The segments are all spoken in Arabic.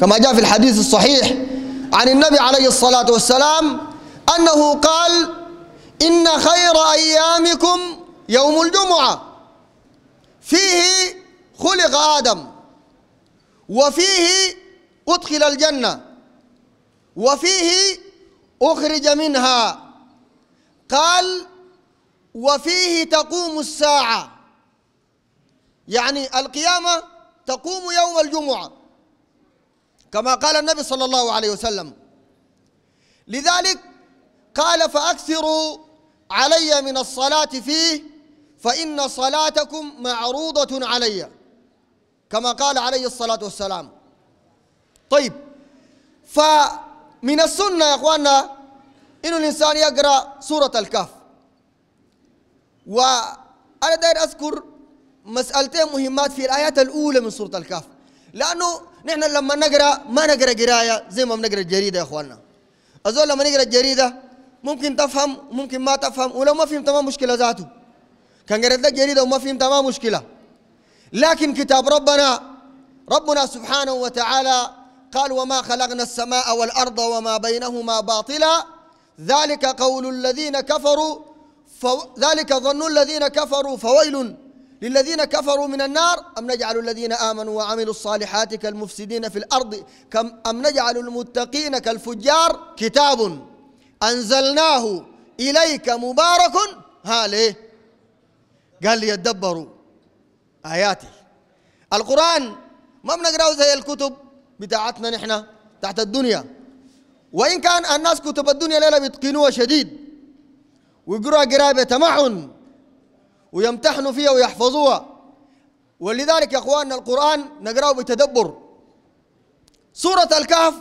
كما جاء في الحديث الصحيح عن النبي عليه الصلاة والسلام أنه قال إن خير أيامكم يوم الجمعة فيه خلق آدم وفيه أدخل الجنة وفيه أخرج منها قال وفيه تقوم الساعة يعني القيامة تقوم يوم الجمعة كما قال النبي صلى الله عليه وسلم لذلك قال فأكثروا علي من الصلاة فيه فإن صلاتكم معروضة علي كما قال عليه الصلاة والسلام طيب فمن السنة يا أخواننا إن الإنسان يقرأ سورة الكهف وأنا داير أذكر مسألتين مهمات في الآيات الأولى من سورة الكهف لانه نحن لما نقرا ما نقرا قرايه زي ما بنقرا الجريده يا اخواننا الزول لما نقرا الجريده ممكن تفهم ممكن ما تفهم ولو ما فهمت ما مشكله ذاته كان قريت لك جريده وما فهمت ما مشكله لكن كتاب ربنا ربنا سبحانه وتعالى قال وما خلقنا السماء والارض وما بينهما باطلا ذلك قول الذين كفروا فذلك ذلك ظن الذين كفروا فويل للذين كفروا من النار أم نجعل الذين آمنوا وعملوا الصالحات كالمفسدين في الأرض كم أم نجعل المتقين كالفجار كتاب أنزلناه إليك مبارك ها ليه قال ليدبروا آياتي القرآن ما بنقرأه زي الكتب بتاعتنا نحن تحت الدنيا وإن كان الناس كتب الدنيا لا بيتقنوها شديد ويقرأ قراءة تمعن ويمتحنوا فيها ويحفظوها ولذلك يا اخواننا القران نقراه بتدبر سوره الكهف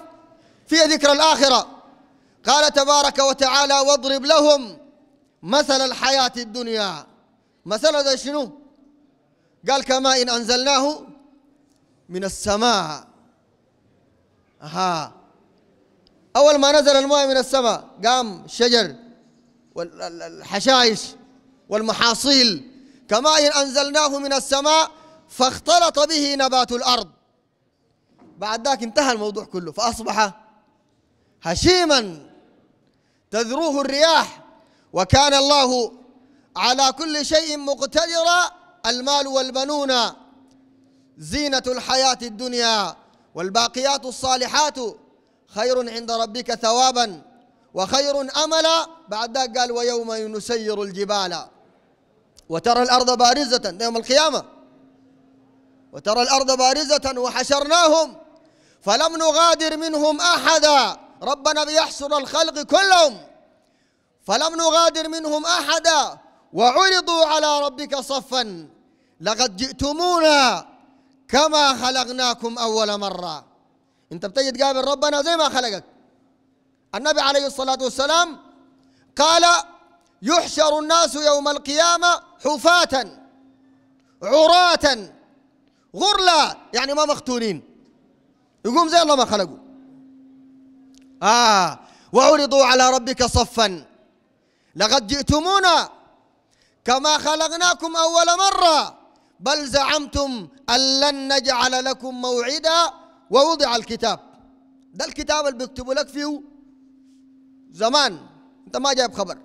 فيها ذكر الاخره قال تبارك وتعالى واضرب لهم مثل الحياه الدنيا مثل هذا شنو قال كما ان انزلناه من السماء اها اول ما نزل الماء من السماء قام شجر والحشائش والمحاصيل كماء أنزلناه من السماء فاختلط به نبات الأرض بعد ذاك انتهى الموضوع كله فأصبح هشيما تذروه الرياح وكان الله على كل شيء مقتدرا المال والبنون زينة الحياة الدنيا والباقيات الصالحات خير عند ربك ثوابا وخير املا بعد ذاك قال ويوم نسير الجبال وترى الأرض بارزة يوم القيامة وترى الأرض بارزة وحشرناهم فلم نغادر منهم أحدا ربنا بيحشر الخلق كلهم فلم نغادر منهم أحدا وعرضوا على ربك صفا لقد جئتمونا كما خلقناكم أول مرة أنت بتجي تقابل ربنا زي ما خلقك النبي عليه الصلاة والسلام قال يحشر الناس يوم القيامة حفاة عراة غرلا يعني ما مختونين يقوم زي الله ما خلقوا آه وعرضوا على ربك صفا لقد جئتمونا كما خلقناكم أول مرة بل زعمتم أن لن نجعل لكم موعدا ووضع الكتاب ده الكتاب اللي بيكتبوا لك فيه زمان انت ما جايب خبر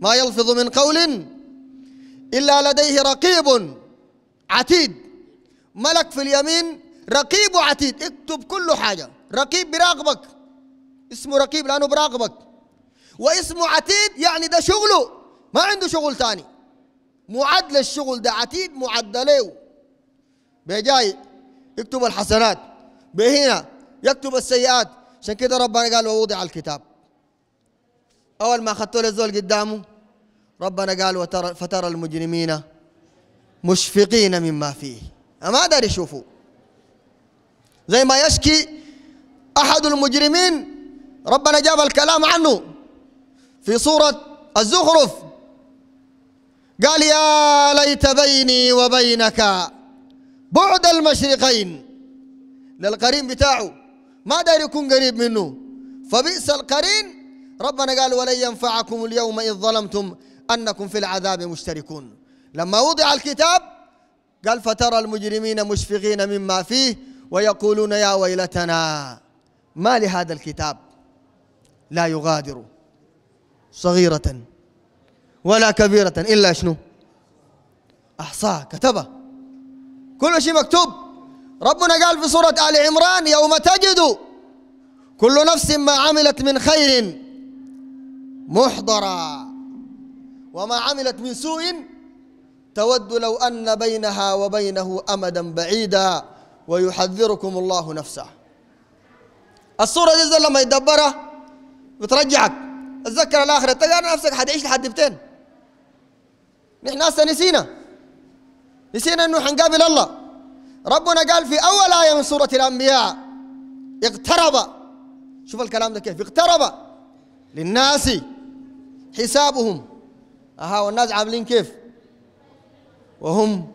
ما يلفظ من قول إلا لديه رقيب عتيد ملك في اليمين رقيب عتيد اكتب كل حاجة رقيب براقبك اسمه رقيب لأنه براقبك واسمه عتيد يعني ده شغله ما عنده شغل تاني معد للشغل ده عتيد معد له بجاي يكتب الحسنات بهنا يكتب السيئات عشان كده ربنا قال ووضع الكتاب أول ما أخذته للزول قدامه ربنا قال وترى فترى المجرمين مشفقين مما فيه ما داري يشوفوا زي ما يشكي أحد المجرمين ربنا جاب الكلام عنه في سورة الزخرف قال يا ليت بيني وبينك بعد المشرقين للقرين بتاعه ما داير يكون قريب منه فبئس القرين ربنا قال ولن ينفعكم اليوم إذ ظلمتم أنكم في العذاب مشتركون لما وضع الكتاب قال فترى المجرمين مشفقين مما فيه ويقولون يا ويلتنا ما لهذا الكتاب لا يغادر صغيرة ولا كبيرة إلا شنو أحصاه كتبه كل شيء مكتوب ربنا قال في سورة آل عمران يوم تجد كل نفس ما عملت من خير محضرا وما عملت من سوء تود لو أن بينها وبينه أمدا بعيدا ويحذركم الله نفسه الصورة دي زي لما يدبرها بترجعك تذكر الآخرة تلقى طيب نفسك حتعيش لحد بتين نحن هسه نسينا نسينا انه حنقابل الله ربنا قال في اول ايه من سوره الانبياء اقترب شوف الكلام ده كيف اقترب للناس حسابهم أها والناس عاملين كيف وهم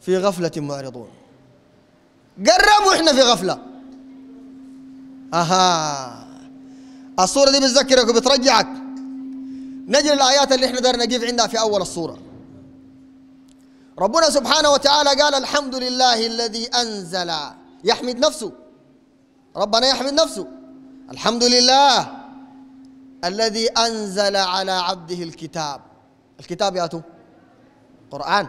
في غفلة معرضون قربوا إحنا في غفلة أها الصورة دي بتذكرك وبترجعك نجل الآيات اللي إحنا دارنا نجيب عندها في أول الصورة ربنا سبحانه وتعالى قال الحمد لله الذي أنزل يحمد نفسه ربنا يحمد نفسه الحمد لله الذي أنزل على عبده الكتاب الكتاب ياتو قرآن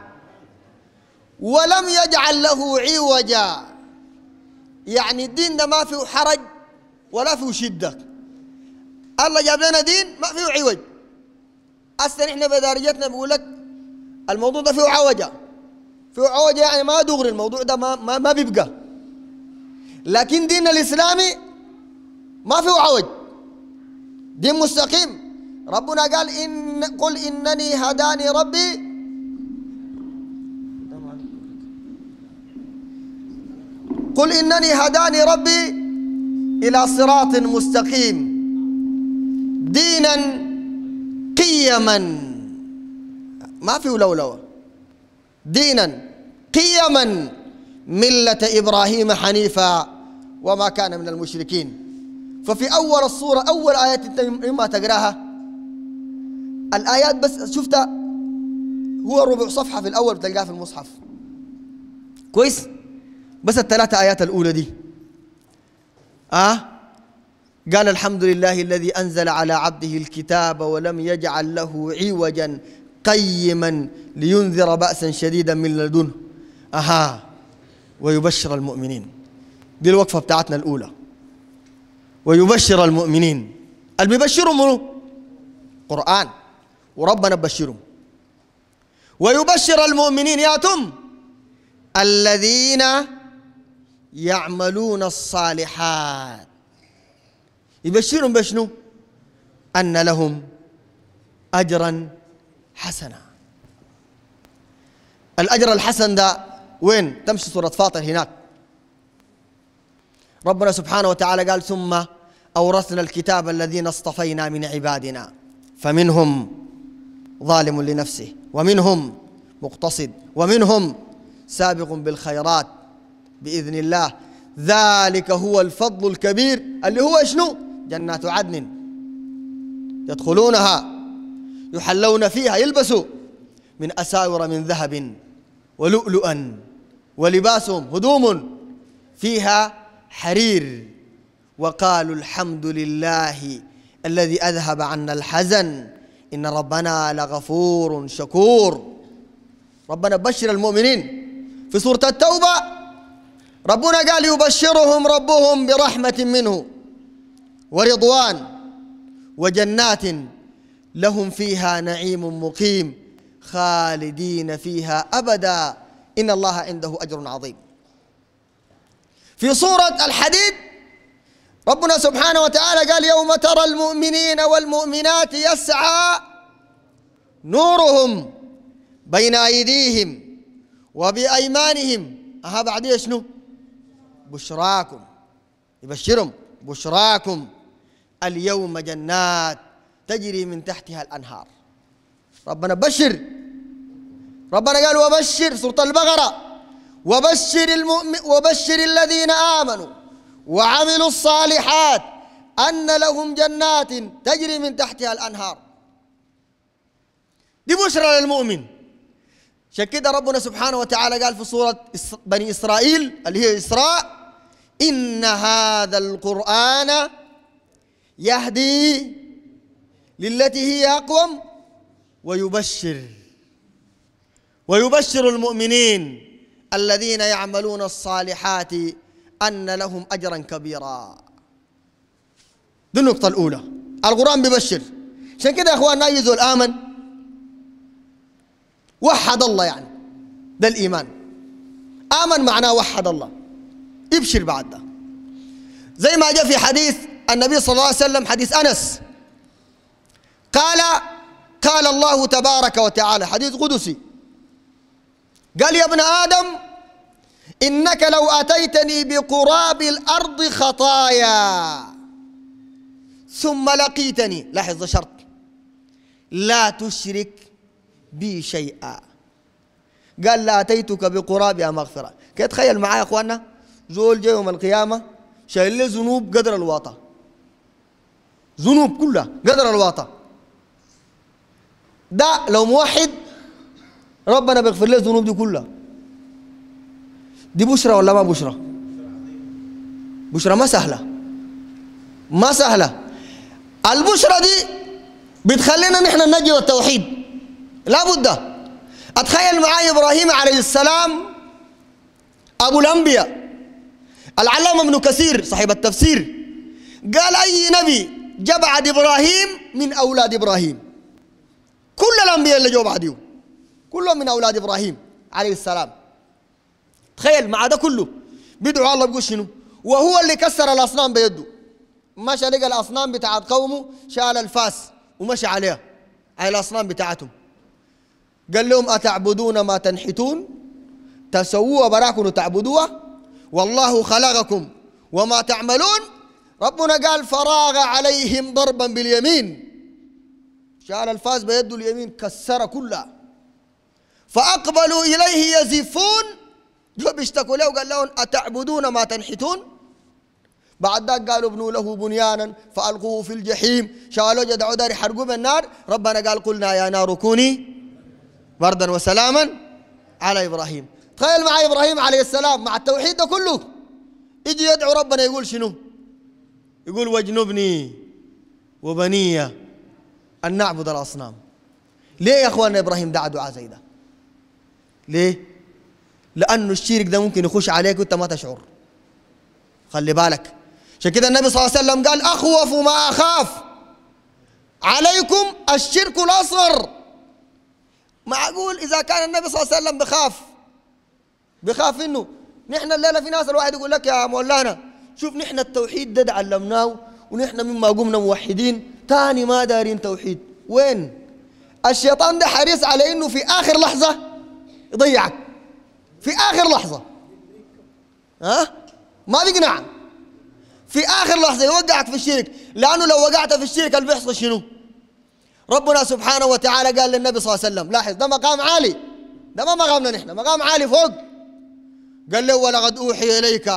ولم يجعل له عوجا يعني الدين ده ما فيه حرج ولا فيه شدة الله جاب لنا دين ما فيه عوج أصلا إحنا بدارجتنا بقول لك الموضوع ده فيه عوجة فيه عوجة يعني ما دغري الموضوع ده ما, ما, ما بيبقى لكن دين الإسلامي ما فيه عوج دين مستقيم ربنا قال إن قل إنني هداني ربي قل إنني هداني ربي إلى صراط مستقيم دينا قيما ما في ولولوة دينا قيما ملة إبراهيم حنيفا وما كان من المشركين ففي أول الصورة أول آيات أنت إما تقراها الآيات بس شفتها هو ربع صفحة في الأول بتلقاها في المصحف كويس بس الثلاثة آيات الأولى دي آه قال الحمد لله الذي أنزل على عبده الكتاب ولم يجعل له عوجا قيما لينذر بأسا شديدا من لدنه أها ويبشر المؤمنين دي الوقفة بتاعتنا الأولى ويبشر المؤمنين اللي بيبشرهم قرآن وربنا بشرهم ويبشر المؤمنين ياتم الذين يعملون الصالحات يبشرهم بشنو؟ أن لهم أجرا حسنا الأجر الحسن ده وين؟ تمشي سورة فاطر هناك ربنا سبحانه وتعالى قال ثم أورثنا الكتاب الذين اصطفينا من عبادنا فمنهم ظالم لنفسه ومنهم مقتصد ومنهم سابق بالخيرات بإذن الله ذلك هو الفضل الكبير اللي هو شنو جنات عدن يدخلونها يحلون فيها يلبسوا من أساور من ذهب ولؤلؤا ولباسهم هدوم فيها حرير وقالوا الحمد لله الذي أذهب عنا الحزن إن ربنا لغفور شكور ربنا بشر المؤمنين في سورة التوبة ربنا قال يبشرهم ربهم برحمة منه ورضوان وجنات لهم فيها نعيم مقيم خالدين فيها أبدا إن الله عنده أجر عظيم في سورة الحديد ربنا سبحانه وتعالى قال يوم ترى المؤمنين والمؤمنات يسعى نورهم بين أيديهم وبأيمانهم أها بعد شنو بشراكم يبشرهم بشراكم اليوم جنات تجري من تحتها الأنهار ربنا بشر ربنا قال وبشر سورة البقرة وبشر المؤمن وبشر الذين آمنوا وعملوا الصالحات أن لهم جنات تجري من تحتها الأنهار دي بشرى للمؤمن عشان كده ربنا سبحانه وتعالى قال في سورة بني إسرائيل اللي هي إسراء إن هذا القرآن يهدي للتي هي أقوم ويبشر ويبشر المؤمنين الذين يعملون الصالحات أن لهم أجرا كبيرا دي النقطة الأولى القرآن بيبشر عشان كده يا اخواننا أي الآمن وحد الله يعني ده الإيمان آمن معناه وحد الله ابشر بعد ده زي ما جاء في حديث النبي صلى الله عليه وسلم حديث أنس قال قال الله تبارك وتعالى حديث قدسي قال يا ابن آدم إنك لو أتيتني بقراب الأرض خطايا ثم لقيتني لاحظ شرط لا تشرك بي شيئا قال لا أتيتك بقرابها مغفرة كيف تخيل معايا يا أخوانا زول جاي يوم القيامة شايل لي ذنوب قدر الواطة ذنوب كلها قدر الواطة ده لو موحد ربنا بيغفر له الذنوب دي كلها دي بشرى ولا ما بشرى بشرى ما سهلة ما سهلة البشرى دي بتخلينا نحن نجد التوحيد لابد اتخيل معاي ابراهيم عليه السلام ابو الانبياء العلامه ابن كثير صاحب التفسير قال اي نبي جاء بعد ابراهيم من اولاد ابراهيم كل الانبياء اللي جو بعده كلهم من اولاد ابراهيم عليه السلام تخيل مع ده كله بيدعو الله بيقول شنو وهو اللي كسر الاصنام بيده مشى لقى الاصنام بتاعت قومه شال الفاس ومشى عليها على الاصنام بتاعتهم قال لهم اتعبدون ما تنحتون تسووها براكم وتعبدوها والله خلقكم وما تعملون ربنا قال فراغ عليهم ضربا باليمين شال الفاس بيده اليمين كسر كلها فأقبلوا إليه يزفون دول بيشتكوا له وقال لهم أتعبدون ما تنحتون بعد ذاك قالوا ابنوا له بنيانا فألقوه في الجحيم شالوا جدعوا دار يحرقوه بالنار ربنا قال قلنا يا نار كوني بردا وسلاما على إبراهيم تخيل مع إبراهيم عليه السلام مع التوحيد ده كله يجي يدعو ربنا يقول شنو يقول واجنبني وبني أن نعبد الأصنام ليه يا أخواننا إبراهيم دعا دعاء زي ده ليه لانه الشرك ده ممكن يخش عليك وانت ما تشعر خلي بالك عشان كده النبي صلى الله عليه وسلم قال اخوف ما اخاف عليكم الشرك الاصغر معقول اذا كان النبي صلى الله عليه وسلم بخاف بخاف انه نحن الليله في ناس الواحد يقول لك يا مولانا شوف نحن التوحيد ده علمناه ونحن مما قمنا موحدين تاني ما دارين توحيد وين الشيطان ده حريص على انه في اخر لحظه يضيعك في اخر لحظه ها ما بيقنع في اخر لحظه يوقعك في الشرك لانه لو وقعت في الشرك اللي بيحصل شنو؟ ربنا سبحانه وتعالى قال للنبي صلى الله عليه وسلم لاحظ ده مقام عالي ده ما مقامنا نحن مقام عالي فوق قال له ولقد اوحي اليك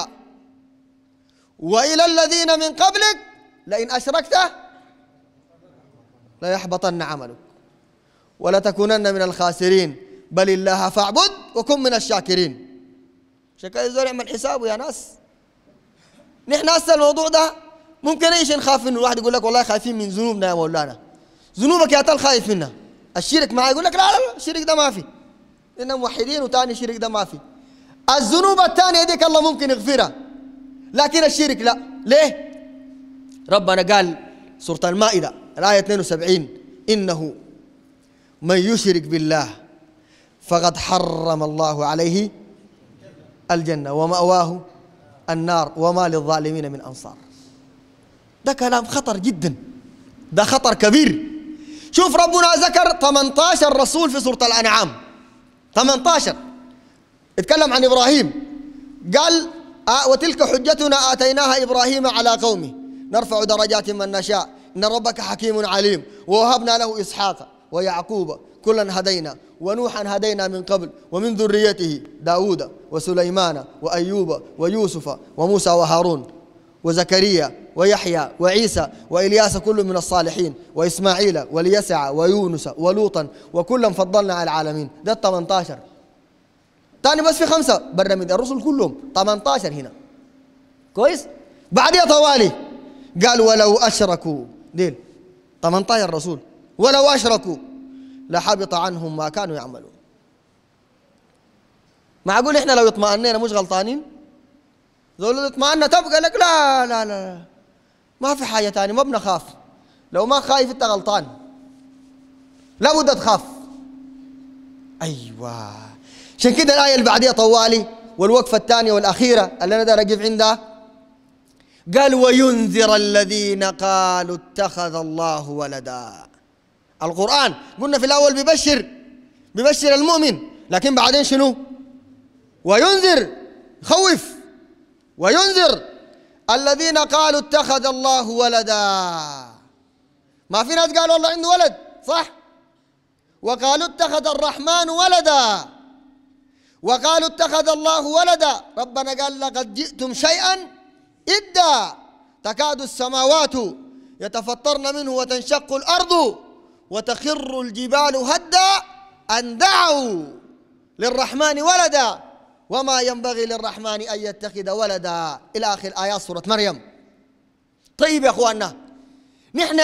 والى الذين من قبلك لئن اشركت ليحبطن عملك ولتكونن من الخاسرين بل الله فاعبد وكن من الشاكرين شكل كده الزول يعمل حسابه يا ناس نحن هسه الموضوع ده ممكن ايش نخاف منه الواحد يقول لك والله خايفين من ذنوبنا يا مولانا ذنوبك يا تل خايف منها الشرك معي يقول لك لا لا لا الشرك ده ما في إن موحدين وتاني شرك ده ما في الذنوب الثانية ديك الله ممكن يغفرها لكن الشرك لا ليه ربنا قال سورة المائدة الآية 72 إنه من يشرك بالله فقد حرم الله عليه الجنة ومأواه النار وما للظالمين من أنصار ده كلام خطر جدا ده خطر كبير شوف ربنا ذكر 18 رسول في سورة الأنعام 18 اتكلم عن إبراهيم قال آه وتلك حجتنا آتيناها إبراهيم على قومه نرفع درجات من نشاء إن ربك حكيم عليم ووهبنا له إسحاق ويعقوب كلا هدينا ونوحا هدينا من قبل ومن ذريته داود وسليمان وأيوب ويوسف وموسى وهارون وزكريا ويحيى وعيسى وإلياس كل من الصالحين وإسماعيل وليسع ويونس ولوطا وكلا فضلنا على العالمين ده 18 تاني بس في خمسة برا من الرسل كلهم 18 هنا كويس يا طوالي قال ولو أشركوا ديل 18 رسول ولو أشركوا لحبط عنهم ما كانوا يعملون معقول احنا لو اطمأنينا مش غلطانين ذول اطمأننا تبقى لك لا لا لا ما في حاجة تاني ما بنخاف لو ما خايف انت غلطان لابد تخاف ايوه عشان كده الآية اللي بعديها طوالي والوقفة الثانية والأخيرة اللي أنا داير أقف عندها قال وينذر الذين قالوا اتخذ الله ولدا القرآن قلنا في الأول ببشر ببشر المؤمن لكن بعدين شنو وينذر خوف وينذر الذين قالوا اتخذ الله ولدا ما في ناس قالوا الله عنده ولد صح وقالوا اتخذ الرحمن ولدا وقالوا اتخذ الله ولدا ربنا قال لقد جئتم شيئا إدا تكاد السماوات يتفطرن منه وتنشق الأرض وتخر الجبال هدا أن دعوا للرحمن ولدا وما ينبغي للرحمن أن يتخذ ولدا إلى آخر آيات سورة مريم طيب يا أخواننا نحن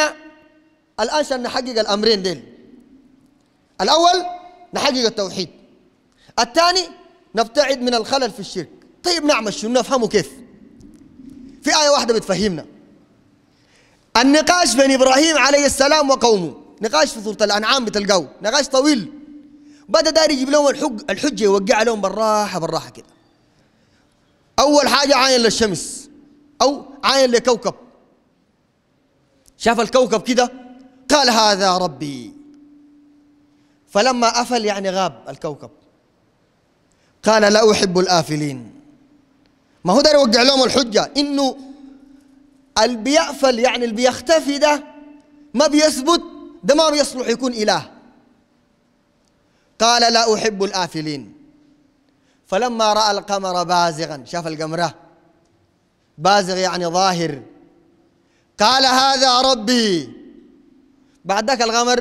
الآن شان نحقق الأمرين دين الأول نحقق التوحيد الثاني نبتعد من الخلل في الشرك طيب نعمل شنو نفهمه كيف في آية واحدة بتفهمنا النقاش بين إبراهيم عليه السلام وقومه نقاش في سورة الأنعام بتلقاه نقاش طويل بدأ داري يجيب لهم الحج الحجة يوقع لهم بالراحة بالراحة كده أول حاجة عاين للشمس أو عاين لكوكب شاف الكوكب كده قال هذا ربي فلما أفل يعني غاب الكوكب قال لا أحب الآفلين ما هو داري يوقع لهم الحجة إنه اللي يعني اللي بيختفي ده ما بيثبت ده ما يصلح يكون إله قال لا أحب الآفلين فلما رأى القمر بازغا شاف القمرة بازغ يعني ظاهر قال هذا ربي بعد ذاك القمر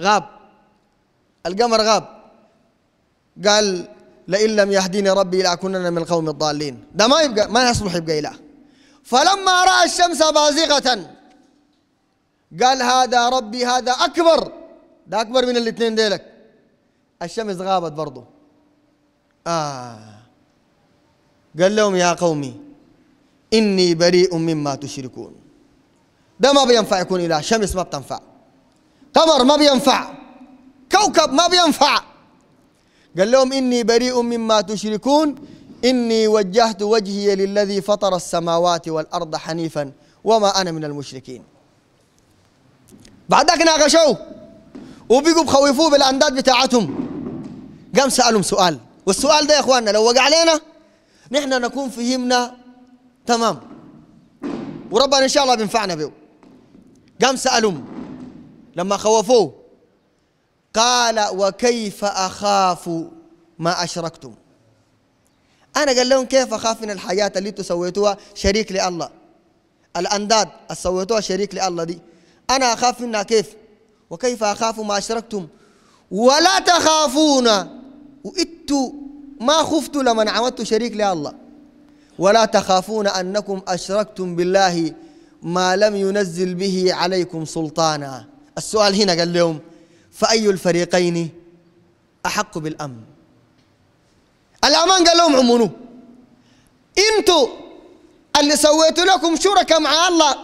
غاب القمر غاب قال لئن لم يهديني ربي لأكونن من القوم الضالين ده ما يبقى ما يصلح يبقى إله فلما رأى الشمس بازغة قال هذا ربي هذا أكبر ده أكبر من الاثنين ديلك الشمس غابت برضه آه قال لهم يا قومي إني بريء مما تشركون ده ما بينفع يكون إله شمس ما بتنفع قمر ما بينفع كوكب ما بينفع قال لهم إني بريء مما تشركون إني وجهت وجهي للذي فطر السماوات والأرض حنيفا وما أنا من المشركين بعدك ناقشوه وبيجوا بخوفوه بالانداد بتاعتهم قام سالهم سؤال والسؤال ده يا اخواننا لو وقع علينا نحن نكون فهمنا تمام وربنا ان شاء الله بينفعنا به قام سالهم لما خوفوه قال وكيف اخاف ما اشركتم انا قال لهم كيف اخاف من الحياه اللي انتم سويتوها شريك لله الانداد اللي سويتوها شريك لله دي أنا أخاف منها كيف وكيف أخاف ما أشركتم ولا تخافون وإت ما خفت لمن عمدت شريك لله ولا تخافون أنكم أشركتم بالله ما لم ينزل به عليكم سلطانا السؤال هنا قال لهم فأي الفريقين أحق بالأمن الأمان قال لهم عمونوا انتوا اللي سويتوا لكم شركاء مع الله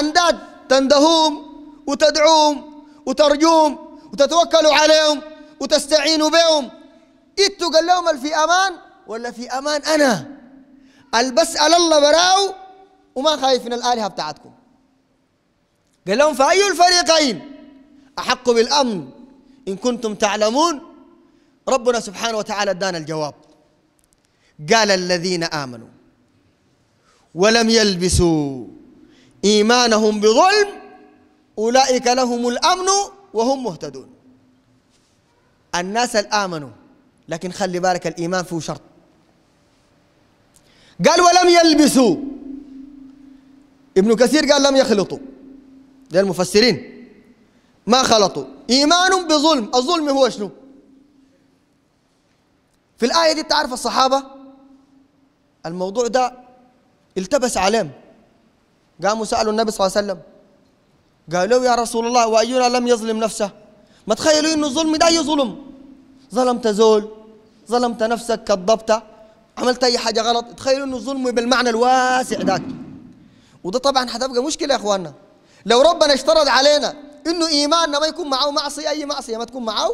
أنداد تندهوم وتدعوم وترجوم وتتوكلوا عليهم وتستعينوا بهم انتوا قال لهم في امان ولا في امان انا البسأل الله براو وما خايف من الالهه بتاعتكم قال لهم فاي الفريقين احق بالامن ان كنتم تعلمون ربنا سبحانه وتعالى ادانا الجواب قال الذين امنوا ولم يلبسوا إيمانهم بظلم أولئك لهم الأمن وهم مهتدون الناس الآمنوا لكن خلي بالك الإيمان فيه شرط قال ولم يلبسوا ابن كثير قال لم يخلطوا ده المفسرين ما خلطوا إيمان بظلم الظلم هو شنو في الآية دي تعرف الصحابة الموضوع ده التبس عليهم قاموا سالوا النبي صلى الله عليه وسلم قالوا يا رسول الله واينا لم يظلم نفسه ما تخيلوا انه الظلم ده اي ظلم ظلمت زول ظلمت نفسك كذبت عملت اي حاجه غلط تخيلوا انه الظلم بالمعنى الواسع ذاك وده طبعا حتبقى مشكله يا اخواننا لو ربنا اشترط علينا انه ايماننا ما يكون معه معصيه اي معصيه ما تكون معه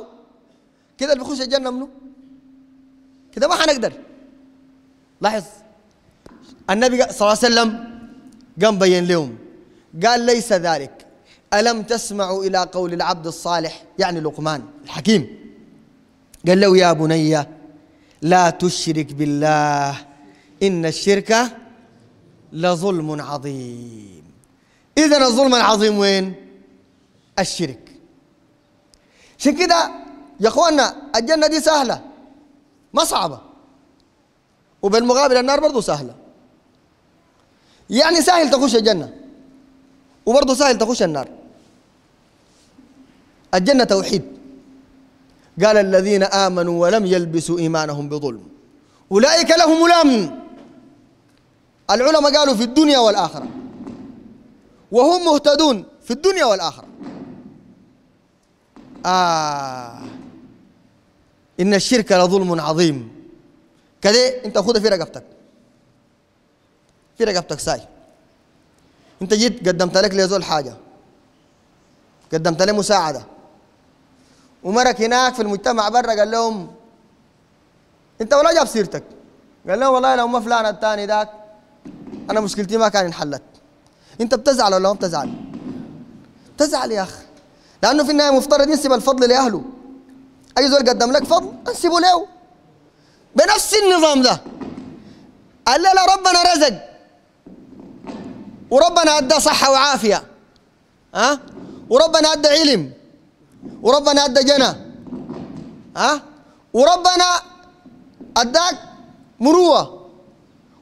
كده اللي بيخش الجنه منه كده ما حنقدر لاحظ النبي صلى الله عليه وسلم قام بين لهم قال ليس ذلك ألم تسمعوا إلى قول العبد الصالح يعني لقمان الحكيم قال له يا بني لا تشرك بالله إن الشرك لظلم عظيم إذا الظلم العظيم وين؟ الشرك عشان كده يا اخوانا الجنة دي سهلة ما صعبة وبالمقابل النار برضه سهلة يعني سهل تخش الجنة وبرضه سهل تخش النار الجنة توحيد قال الذين آمنوا ولم يلبسوا إيمانهم بظلم أولئك لهم الأمن العلماء قالوا في الدنيا والآخرة وهم مهتدون في الدنيا والآخرة آه إن الشرك لظلم عظيم كده أنت خذ في رقبتك في رقبتك ساي انت جيت قدمت لك لزول حاجه قدمت له مساعده ومرك هناك في المجتمع برا قال لهم انت ولا جاب سيرتك قال لهم والله لو ما فلان الثاني ذاك انا مشكلتي ما كان انحلت انت بتزعل ولا ما بتزعل تزعل يا اخي لانه في النهايه مفترض ينسب الفضل لاهله اي زول قدم لك فضل انسبه له بنفس النظام ده قال لا ربنا رزق وربنا أدى صحة وعافية ها أه؟ وربنا أدى علم وربنا أدى جنة ها أه؟ وربنا أداك مروة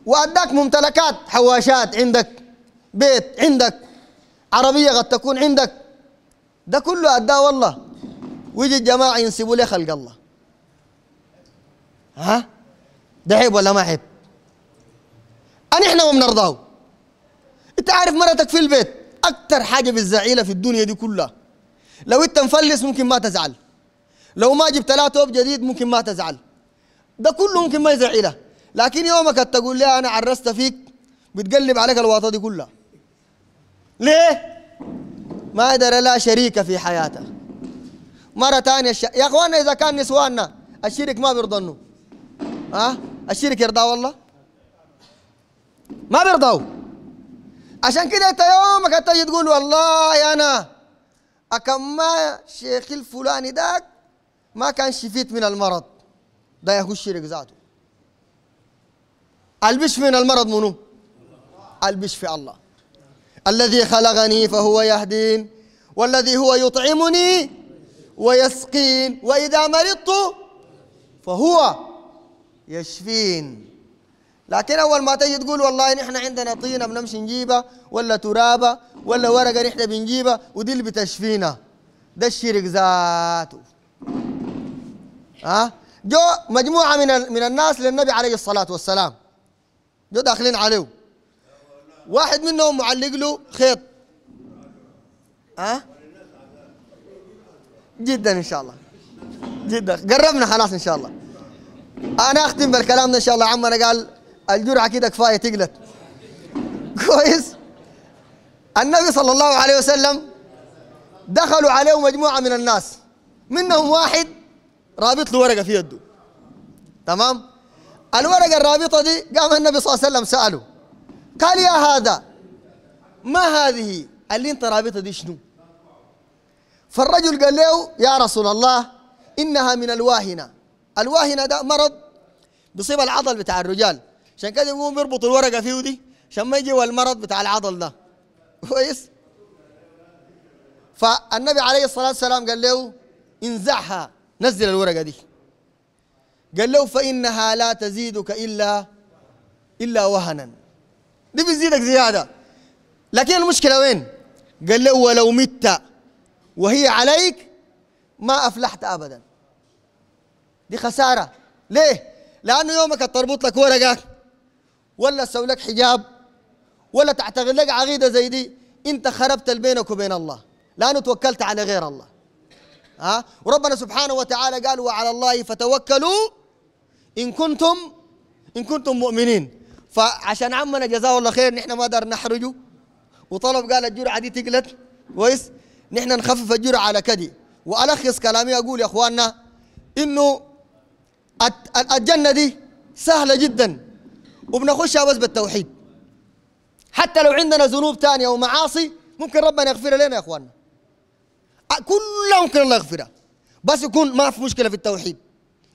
وأداك ممتلكات حواشات عندك بيت عندك عربية قد تكون عندك ده كله أداه والله ويجي الجماعة ينسبوا لي خلق الله ها ده عيب ولا ما عيب أنا إحنا ما بنرضاه انت عارف مرتك في البيت اكتر حاجه بالزعيله في الدنيا دي كلها لو انت مفلس ممكن ما تزعل لو ما جبت لها توب جديد ممكن ما تزعل ده كله ممكن ما يزعلها لكن يومك تقول لها انا عرست فيك بتقلب عليك الواطه دي كلها ليه ما درى لا شريك في حياته مرة ثانيه الش... يا اخوانا اذا كان نسواننا الشريك ما بيرضنوا ها أه؟ الشريك يرضاه والله ما بيرضوا عشان كده انت يومك تجي تقول والله انا ما شيخ الفلاني داك ما كان شفيت من المرض ده يخش الشرك ذاته البش من المرض منو البش في الله الذي خلقني فهو يهدين والذي هو يطعمني ويسقين واذا مرضت فهو يشفين لكن اول ما تجي تقول والله نحن عندنا طينه بنمشي نجيبها ولا ترابه ولا ورقه نحن بنجيبها ودي اللي بتشفينا ده الشرك ذاته ها جو مجموعه من من الناس للنبي عليه الصلاه والسلام جو داخلين عليه واحد منهم معلق له خيط ها جدا ان شاء الله جدا قربنا خلاص ان شاء الله انا اختم بالكلام ده ان شاء الله عمنا قال الجرعة كده كفاية تقلت كويس النبي صلى الله عليه وسلم دخلوا عليه مجموعة من الناس منهم واحد رابط له ورقة في يده تمام الورقة الرابطة دي قام النبي صلى الله عليه وسلم سأله قال يا هذا ما هذه اللي انت رابطة دي شنو فالرجل قال له يا رسول الله إنها من الواهنة الواهنة ده مرض بيصيب العضل بتاع الرجال عشان كده يقوم يربط الورقه فيه دي عشان ما يجي المرض بتاع العضل ده كويس فالنبي عليه الصلاه والسلام قال له انزعها نزل الورقه دي قال له فانها لا تزيدك الا الا وهنا دي بتزيدك زياده لكن المشكله وين قال له ولو مت وهي عليك ما افلحت ابدا دي خساره ليه لانه يومك تربط لك ورقه ولا سوي لك حجاب ولا تعتقد لك عقيده زي دي انت خربت بينك وبين الله لانه توكلت على غير الله ها وربنا سبحانه وتعالى قال وعلى الله فتوكلوا ان كنتم ان كنتم مؤمنين فعشان عمنا جزاه الله خير نحن ما دار نحرجه وطلب قال الجرعه دي تقلت كويس نحن نخفف الجرعه على كدي والخص كلامي اقول يا اخواننا انه الجنه دي سهله جدا وبنخشها بس بالتوحيد حتى لو عندنا ذنوب تانية ومعاصي ممكن ربنا يغفرها لنا يا اخواننا كلها ممكن الله يغفرها بس يكون ما في مشكله في التوحيد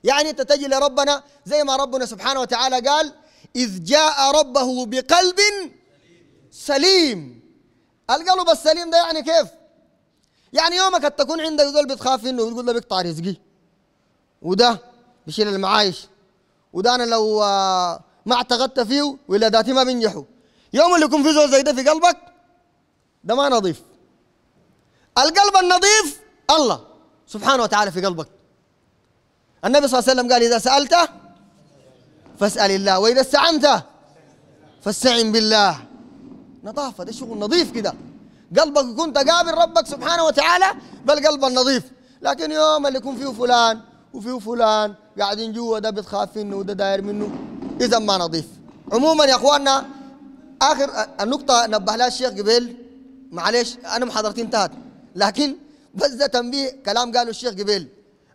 يعني انت تجي لربنا زي ما ربنا سبحانه وتعالى قال اذ جاء ربه بقلب سليم القلب السليم ده يعني كيف؟ يعني يومك قد تكون عندك ذول بتخاف انه بتقول له بيقطع رزقي وده بشيل المعايش وده انا لو آه، ما اعتقدت فيه ولاداتي ما بينجحوا يوم اللي يكون في زول زي ده في قلبك ده ما نظيف القلب النظيف الله سبحانه وتعالى في قلبك النبي صلى الله عليه وسلم قال إذا سألت فاسأل الله وإذا استعنت فاستعن بالله نظافة ده شغل نظيف كده قلبك يكون تقابل ربك سبحانه وتعالى بالقلب النظيف لكن يوم اللي يكون فيه فلان وفيه فلان قاعدين جوا ده بتخاف منه وده داير منه إذا ما نضيف عموما يا إخواننا آخر النقطة نبه لها الشيخ قبيل معلش أنا محاضرتي انتهت لكن بس ده تنبيه كلام قاله الشيخ قبيل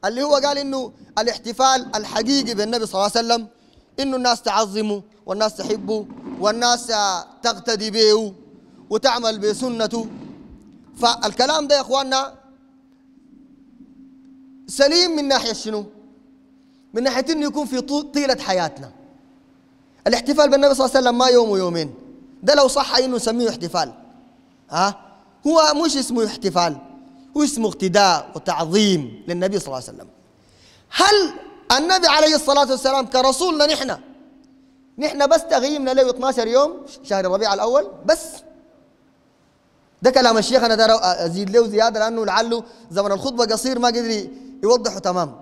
اللي هو قال إنه الاحتفال الحقيقي بالنبي صلى الله عليه وسلم إنه الناس تعظمه والناس تحبه والناس تقتدي به وتعمل بسنته فالكلام ده يا إخواننا سليم من ناحية شنو؟ من ناحية إنه يكون في طيلة حياتنا الاحتفال بالنبي صلى الله عليه وسلم ما يوم ويومين ده لو صح انه نسميه احتفال ها هو مش اسمه احتفال هو اسمه اقتداء وتعظيم للنبي صلى الله عليه وسلم هل النبي عليه الصلاه والسلام كرسولنا نحن نحن بس تغييمنا له 12 يوم شهر ربيع الاول بس ده كلام الشيخ انا ده ازيد له زياده لانه لعله زمن الخطبه قصير ما قدر يوضحه تمام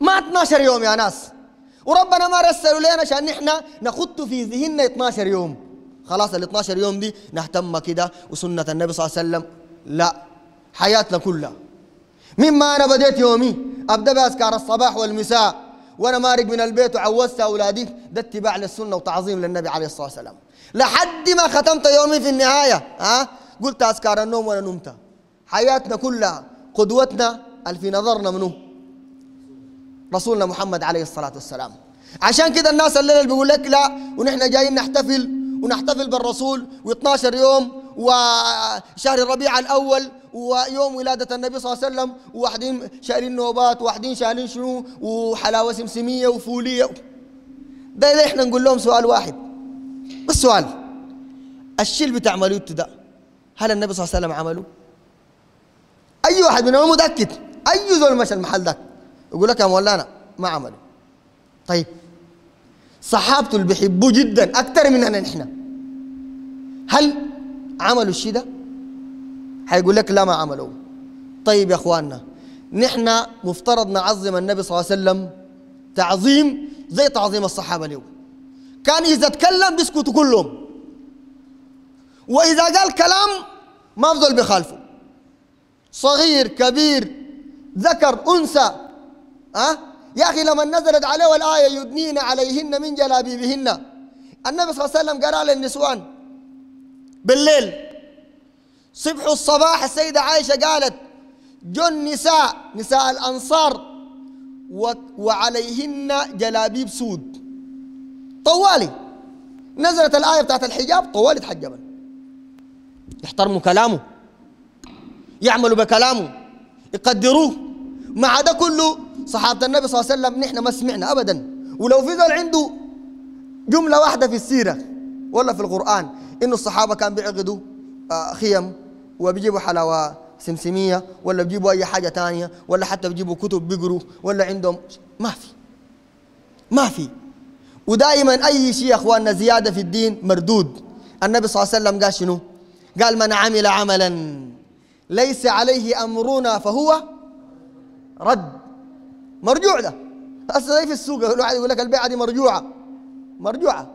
ما 12 يوم يا ناس وربنا ما رسلوا لنا عشان نحن نخط في ذهننا 12 يوم خلاص ال 12 يوم دي نهتم كده وسنة النبي صلى الله عليه وسلم لا حياتنا كلها مما انا بديت يومي ابدا باذكار الصباح والمساء وانا مارق من البيت وعوزت اولادي ده اتباع للسنه وتعظيم للنبي عليه الصلاه والسلام لحد ما ختمت يومي في النهايه ها قلت اذكار النوم وانا نمت حياتنا كلها قدوتنا اللي في نظرنا منه رسولنا محمد عليه الصلاة والسلام عشان كده الناس الليلة اللي بيقول لك لا ونحن جايين نحتفل ونحتفل بالرسول و12 يوم وشهر ربيع الأول ويوم ولادة النبي صلى الله عليه وسلم وواحدين شايلين نوبات وواحدين شايلين شنو وحلاوة سمسمية وفولية ده اللي احنا نقول لهم سؤال واحد بس سؤال الشيء اللي بتعملوه ده هل النبي صلى الله عليه وسلم عمله؟ أي واحد منهم متأكد أي زول مشى المحل ده يقول لك يا مولانا ما عملوا طيب صحابته اللي بيحبوه جدا اكثر مننا نحن هل عملوا الشيء ده؟ هيقول لك لا ما عملوا طيب يا اخواننا نحن مفترض نعظم النبي صلى الله عليه وسلم تعظيم زي تعظيم الصحابه اليوم كان اذا تكلم بيسكتوا كلهم واذا قال كلام ما بظل بخالفه صغير كبير ذكر انثى أه؟ يا أخي لما نزلت عليه الآية يدنين عليهن من جلابيبهن النبي صلى الله عليه وسلم قال للنسوان بالليل صبح الصباح السيدة عائشة قالت جو النساء نساء الأنصار وعليهن جلابيب سود طوالي نزلت الآية بتاعت الحجاب طوالي تحجبن يحترموا كلامه يعملوا بكلامه يقدروه مع ده كله صحابة النبي صلى الله عليه وسلم نحن ما سمعنا أبدا ولو في ذول عنده جملة واحدة في السيرة ولا في القرآن إنه الصحابة كان بيعقدوا آه، خيم وبيجيبوا حلاوة سمسمية ولا بيجيبوا أي حاجة تانية ولا حتى بيجيبوا كتب بيقروا ولا عندهم ما في ما في ودائما أي شيء يا أخواننا زيادة في الدين مردود النبي صلى الله عليه وسلم قال شنو قال من عمل عملا ليس عليه أمرنا فهو رد مرجوع ده هسه زي في السوق الواحد يقول لك البيعه دي مرجوعه مرجوعه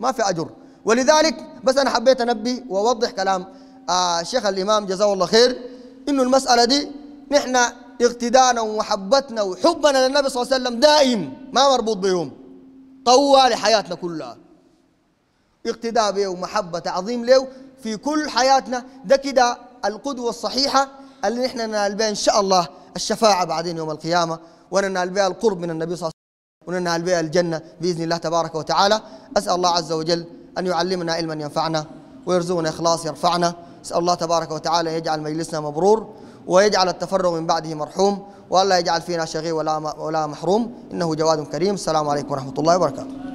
ما في اجر ولذلك بس انا حبيت انبه واوضح كلام آه الامام جزاه الله خير انه المساله دي نحن اقتدانا ومحبتنا وحبنا للنبي صلى الله عليه وسلم دائم ما مربوط بيوم طوال حياتنا كلها اقتداء به ومحبة تعظيم له في كل حياتنا ده كده القدوة الصحيحة اللي نحن ننال بها إن شاء الله الشفاعة بعدين يوم القيامة وننال بها القرب من النبي صلى الله عليه وسلم وننال بها الجنة بإذن الله تبارك وتعالى أسأل الله عز وجل أن يعلمنا علما ينفعنا ويرزقنا إخلاص يرفعنا أسأل الله تبارك وتعالى يجعل مجلسنا مبرور ويجعل التفرغ من بعده مرحوم وألا يجعل فينا شقي ولا محروم إنه جواد كريم السلام عليكم ورحمة الله وبركاته